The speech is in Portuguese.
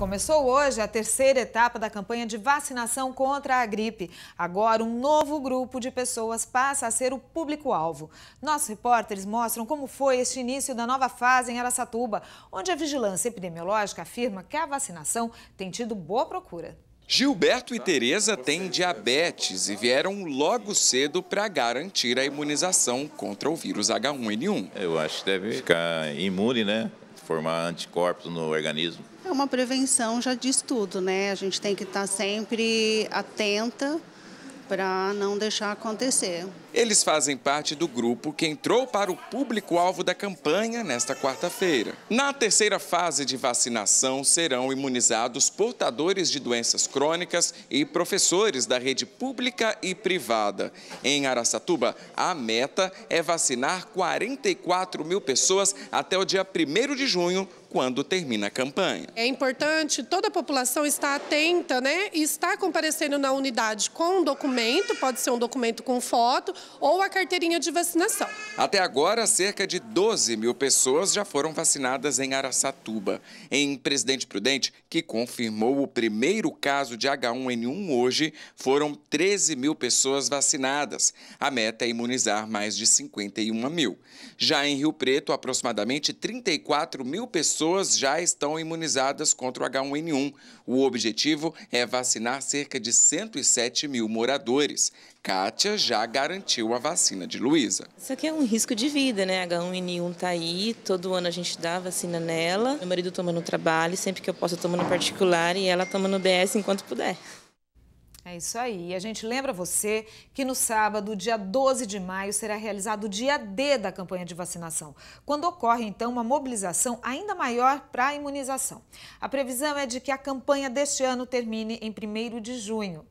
Começou hoje a terceira etapa da campanha de vacinação contra a gripe. Agora, um novo grupo de pessoas passa a ser o público-alvo. Nossos repórteres mostram como foi este início da nova fase em Aracatuba, onde a vigilância epidemiológica afirma que a vacinação tem tido boa procura. Gilberto e Tereza têm diabetes e vieram logo cedo para garantir a imunização contra o vírus H1N1. Eu acho que deve ficar imune, né? formar anticorpos no organismo. É uma prevenção, já diz tudo, né? A gente tem que estar sempre atenta para não deixar acontecer. Eles fazem parte do grupo que entrou para o público-alvo da campanha nesta quarta-feira. Na terceira fase de vacinação, serão imunizados portadores de doenças crônicas e professores da rede pública e privada. Em Araçatuba, a meta é vacinar 44 mil pessoas até o dia 1 de junho quando termina a campanha. É importante, toda a população está atenta, né? E está comparecendo na unidade com um documento, pode ser um documento com foto ou a carteirinha de vacinação. Até agora, cerca de 12 mil pessoas já foram vacinadas em Araçatuba. Em Presidente Prudente, que confirmou o primeiro caso de H1N1 hoje, foram 13 mil pessoas vacinadas. A meta é imunizar mais de 51 mil. Já em Rio Preto, aproximadamente 34 mil pessoas pessoas já estão imunizadas contra o H1N1. O objetivo é vacinar cerca de 107 mil moradores. Kátia já garantiu a vacina de Luísa. Isso aqui é um risco de vida, né? H1N1 está aí, todo ano a gente dá a vacina nela. Meu marido toma no trabalho, sempre que eu posso eu tomo no particular e ela toma no BS enquanto puder. É isso aí. E a gente lembra você que no sábado, dia 12 de maio, será realizado o dia D da campanha de vacinação, quando ocorre então uma mobilização ainda maior para a imunização. A previsão é de que a campanha deste ano termine em 1 de junho.